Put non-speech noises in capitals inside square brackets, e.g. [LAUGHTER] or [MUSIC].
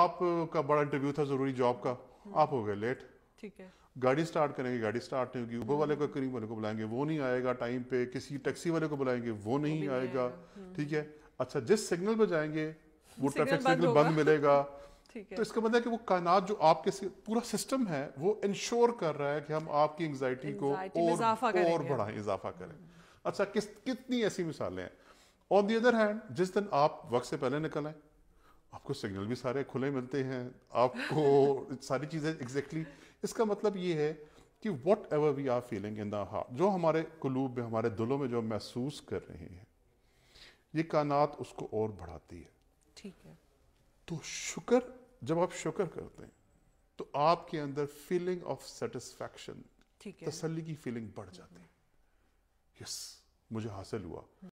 आपका बड़ा इंटरव्यू था जरूरी जॉब का हम्म। आप हो गए लेट ठीक है गाड़ी स्टार्ट करेंगे गाड़ी स्टार्ट नहीं होगी उबर वाले को करीब वाले को बुलाएंगे वो नहीं आएगा टाइम पे किसी टैक्सी वाले को बुलाएंगे वो नहीं आएगा हम्म। ठीक है अच्छा जिस सिग्नल पे जाएंगे वो ट्रैफिक सिग्नल बंद मिलेगा [LAUGHS] तो इसका मतलब है कि वो कायनात जो आपके पूरा सिस्टम है वो इंश्योर कर रहा है कि हम आपकी एंगजाइटी को और और बढ़ाएं इजाफा करें हम्म। अच्छा किस कितनी ऐसी मिसालें हैं ऑन दी अदर हैंड जिस दिन आप वक्त से पहले निकल आए आपको सिग्नल भी सारे खुले मिलते हैं आपको [LAUGHS] सारी चीज़ें एग्जैक्टली exactly, इसका मतलब ये है कि whatever we are feeling in the heart जो हमारे कुलूब में हमारे दिलों में जो महसूस कर रहे हैं ये कानात उसको और बढ़ाती है ठीक है तो शुक्र जब आप शुक्र करते हैं तो आपके अंदर फीलिंग ऑफ सेटिस्फेक्शन तसली की फीलिंग बढ़ जाती है यस हम्म। मुझे हासिल हुआ हम्म।